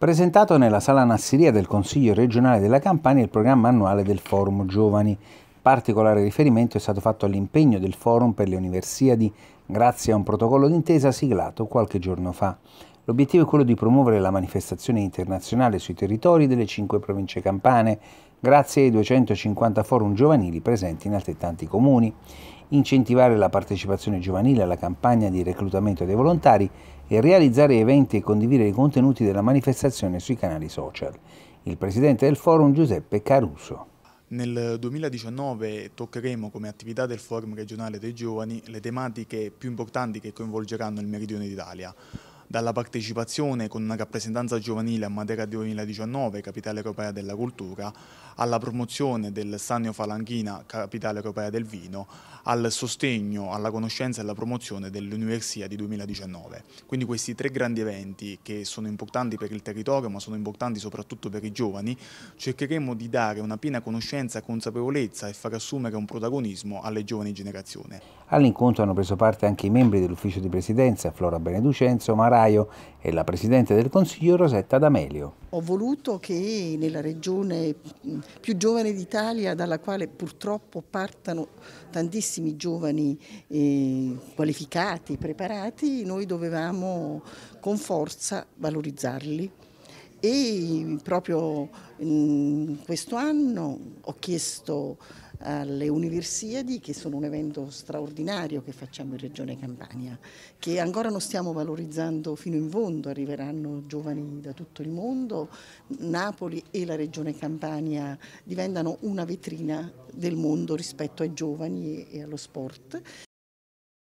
presentato nella Sala Nassiria del Consiglio regionale della Campania il programma annuale del Forum Giovani. Particolare riferimento è stato fatto all'impegno del Forum per le Universiadi grazie a un protocollo d'intesa siglato qualche giorno fa. L'obiettivo è quello di promuovere la manifestazione internazionale sui territori delle cinque province campane, grazie ai 250 forum giovanili presenti in altrettanti comuni, incentivare la partecipazione giovanile alla campagna di reclutamento dei volontari e realizzare eventi e condividere i contenuti della manifestazione sui canali social. Il presidente del forum Giuseppe Caruso. Nel 2019 toccheremo come attività del Forum regionale dei giovani le tematiche più importanti che coinvolgeranno il Meridione d'Italia dalla partecipazione con una rappresentanza giovanile a Matera 2019, capitale europea della cultura, alla promozione del Sannio Falanghina, capitale europea del vino, al sostegno, alla conoscenza e alla promozione dell'Universia di 2019. Quindi questi tre grandi eventi che sono importanti per il territorio ma sono importanti soprattutto per i giovani, cercheremo di dare una piena conoscenza, consapevolezza e far assumere un protagonismo alle giovani generazioni. All'incontro hanno preso parte anche i membri dell'ufficio di presidenza Flora Beneducenzo, Mara Ferraio e la Presidente del Consiglio Rosetta D'Amelio. Ho voluto che nella regione più giovane d'Italia, dalla quale purtroppo partano tantissimi giovani eh, qualificati, preparati, noi dovevamo con forza valorizzarli e proprio in questo anno ho chiesto alle Universiadi, che sono un evento straordinario che facciamo in Regione Campania, che ancora non stiamo valorizzando fino in fondo, arriveranno giovani da tutto il mondo, Napoli e la Regione Campania diventano una vetrina del mondo rispetto ai giovani e allo sport.